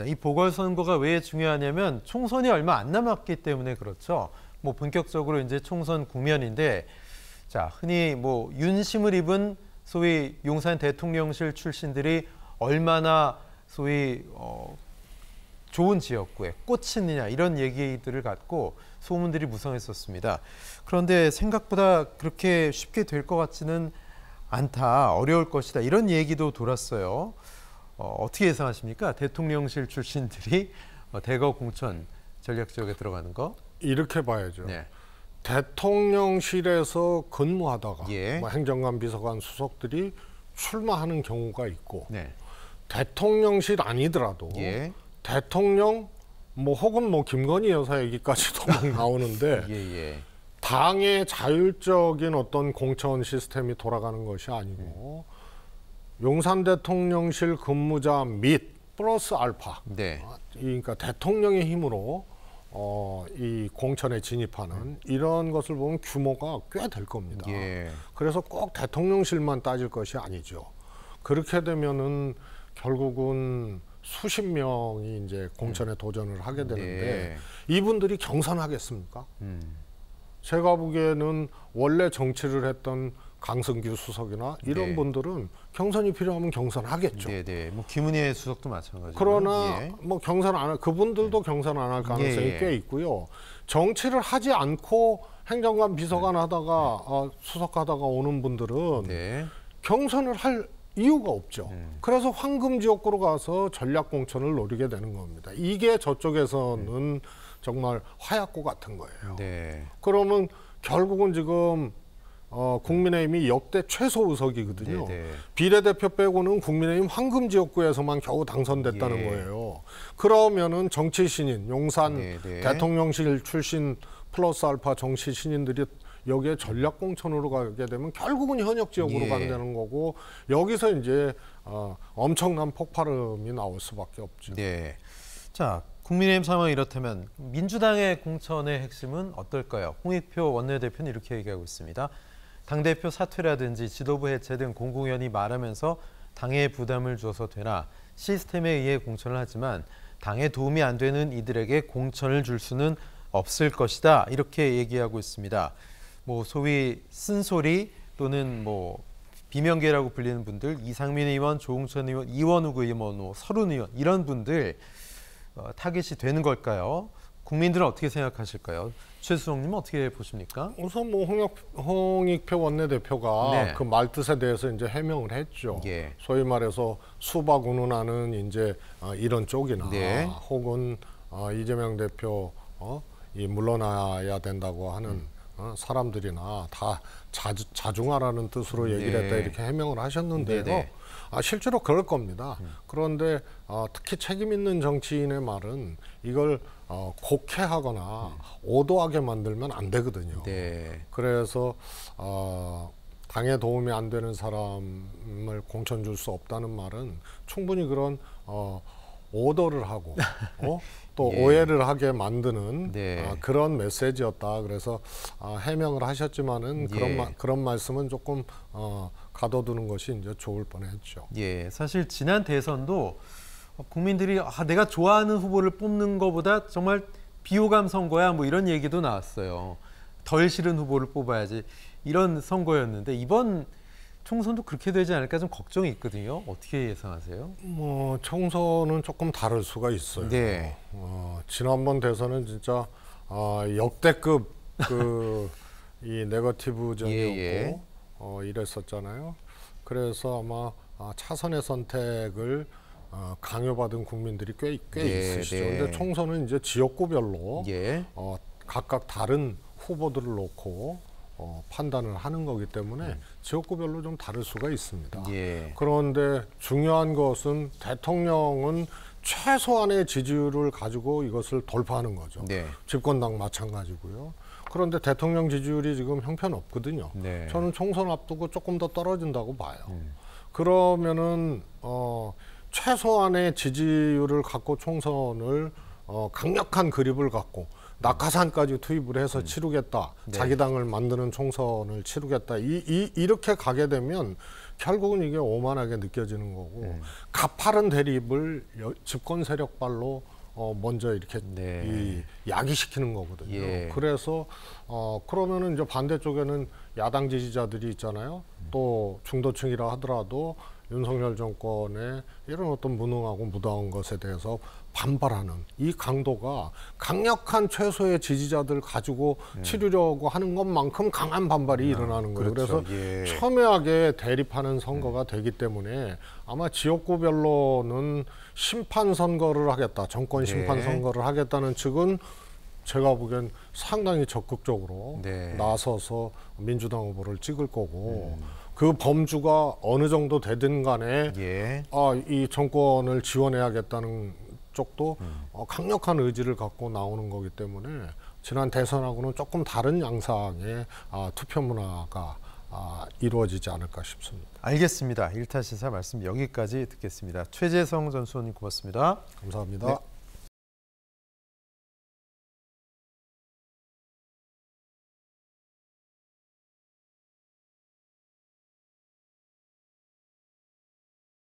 있습니다. 이 보궐선거가 왜 중요하냐면 총선이 얼마 안 남았기 때문에 그렇죠. 뭐 본격적으로 이제 총선 국면인데 자, 흔히 뭐 윤심을 입은 소위 용산 대통령실 출신들이 얼마나 소위 어, 좋은 지역구에 꽂히느냐 이런 얘기들을 갖고 소문들이 무성했었습니다. 그런데 생각보다 그렇게 쉽게 될 것 같지는 않다, 어려울 것이다 이런 얘기도 돌았어요. 어, 떻게 예상하십니까? 대통령실 출신들이 어, 대거 공천 전략 지역에 들어가는 거? 이렇게 봐야죠. 네. 대통령실에서 근무하다가 예. 뭐 행정관, 비서관, 수석들이 출마하는 경우가 있고 네. 대통령실 아니더라도 예. 대통령 뭐 혹은 뭐 김건희 여사 얘기까지도 막 나오는데 예, 예, 당의 자율적인 어떤 공천 시스템이 돌아가는 것이 아니고 음. 용산 대통령실 근무자 및 플러스 알파. 네. 아, 그러니까 대통령의 힘으로 어, 이 공천에 진입하는 이런 것을 보면 규모가 꽤 될 겁니다. 예. 그래서 꼭 대통령실만 따질 것이 아니죠. 그렇게 되면은 결국은 수십 명이 이제 공천에 음. 도전을 하게 되는데 예. 이분들이 경선하겠습니까? 음. 제가 보기에는 원래 정치를 했던 강성규 수석이나 이런 네. 분들은 경선이 필요하면 경선 하겠죠. 네, 네. 뭐 김은혜 수석도 마찬가지고. 그러나 예. 뭐 경선 안 할, 그분들도 네. 경선 안 할 가능성이 예, 예, 꽤 있고요. 정치를 하지 않고 행정관 비서관 네. 하다가 어, 수석 하다가 오는 분들은 경선을 할 이유가 없죠. 그래서 황금 지역구로 가서 전략 공천을 노리게 되는 겁니다. 이게 저쪽에서는 정말 화약고 같은 거예요. 그러면 결국은 지금 어, 국민의힘이 역대 최소 의석이거든요. 네네. 비례대표 빼고는 국민의힘 황금 지역구에서만 겨우 당선됐다는 예. 거예요. 그러면은 정치 신인, 용산 네네. 네. 대통령실 출신 플러스 알파 정치 신인들이 여기에 전략 공천으로 가게 되면 결국은 현역 지역으로 예. 가게 되는 거고 여기서 이제 어, 엄청난 폭발음이 나올 수밖에 없죠. 네. 자, 국민의힘 상황이 이렇다면 민주당의 공천의 핵심은 어떨까요? 홍익표 원내대표는 이렇게 얘기하고 있습니다. 당대표 사퇴라든지 지도부 해체 등 공공연히 말하면서 당에 부담을 줘서 되나 시스템에 의해 공천을 하지만 당에 도움이 안 되는 이들에게 공천을 줄 수는 없을 것이다 이렇게 얘기하고 있습니다. 뭐 소위 쓴소리 또는 뭐 비명계라고 불리는 분들 이상민 의원, 조홍천 의원, 이원욱 의원, 뭐 서른 의원 이런 분들 어, 타겟이 되는 걸까요? 국민들은 어떻게 생각하실까요? 최수정님 어떻게 보십니까? 우선 뭐 홍역, 홍익표 원내대표가 네. 그 말뜻에 대해서 이제 해명을 했죠. 예. 소위 말해서 수박 운운하는 이제 어, 이런 쪽이나 네. 혹은 어, 이재명 대표 어, 이 물러나야 된다고 하는 음. 사람들이나 다자 자중하라는 뜻으로 네. 얘기를 네. 했다 이렇게 해명을 하셨는데요. 네네. 네. 아, 실제로 그럴 겁니다. 음. 그런데 특히 책임 있는 정치인의 말은 이걸 어, 곡해하거나 오도하게 만들면 안 되거든요. 네. 그래서 어, 당에 도움이 안 되는 사람을 공천 줄 수 없다는 말은 충분히 그런 어, 오도를 하고 어? 또 예. 오해를 하게 만드는 네. 아, 그런 메시지였다. 그래서 아, 해명을 하셨지만은 예. 그런 마, 그런 말씀은 조금 어, 가둬두는 것이 이제 좋을 뻔했죠. 예, 사실 지난 대선도 어, 국민들이 아, 내가 좋아하는 후보를 뽑는 것보다 정말 비호감 선거야 뭐 이런 얘기도 나왔어요. 덜 싫은 후보를 뽑아야지 이런 선거였는데 이번 총선도 그렇게 되지 않을까 좀 걱정이 있거든요. 어떻게 예상하세요? 뭐 총선은 조금 다를 수가 있어요. 네. 어, 지난번 대선은 진짜 어, 역대급 그 이 네거티브전이었고 예, 예. 어, 이랬었잖아요. 그래서 아마 아, 차선의 선택을 어, 강요받은 국민들이 꽤, 꽤 네, 있으시죠. 네. 근데 총선은 이제 지역구별로 네. 어, 각각 다른 후보들을 놓고 어, 판단을 하는 거기 때문에 음. 지역구별로 좀 다를 수가 있습니다. 예. 그런데 중요한 것은 대통령은 최소한의 지지율을 가지고 이것을 돌파하는 거죠. 네. 집권당 마찬가지고요. 그런데 대통령 지지율이 지금 형편없거든요. 네. 저는 총선 앞두고 조금 더 떨어진다고 봐요. 음. 그러면은 어 최소한의 지지율을 갖고 총선을 어, 강력한 그립을 갖고 낙하산까지 투입을 해서 음. 치르겠다. 네. 자기 당을 만드는 총선을 치르겠다. 이, 이, 이렇게 가게 되면 결국은 이게 오만하게 느껴지는 거고 네. 가파른 대립을 여, 집권 세력발로 어, 먼저 이렇게 네. 이, 야기시키는 거거든요. 예. 그래서 어, 그러면은 이제 반대쪽에는 야당 지지자들이 있잖아요. 음. 또 중도층이라 하더라도 윤석열 정권의 이런 어떤 무능하고 무다운 것에 대해서 반발하는 이 강도가 강력한 최소의 지지자들 가지고 음. 치르려고 하는 것만큼 강한 반발이 음, 일어나는 거예요. 그렇죠. 그래서 예. 첨예하게 대립하는 선거가 음. 되기 때문에 아마 지역구별로는 심판 선거를 하겠다, 정권 네. 심판 예. 선거를 하겠다는 측은 제가 보기엔 상당히 적극적으로 네. 나서서 민주당 후보를 찍을 거고 음. 그 범주가 어느 정도 되든 간에 예. 아, 이 정권을 지원해야겠다는 쪽도 음. 어, 강력한 의지를 갖고 나오는 거기 때문에 지난 대선하고는 조금 다른 양상의 아, 투표 문화가 아, 이루어지지 않을까 싶습니다. 알겠습니다. 일타 시사 말씀 여기까지 듣겠습니다. 최재성 전 수원님 고맙습니다. 감사합니다. 네.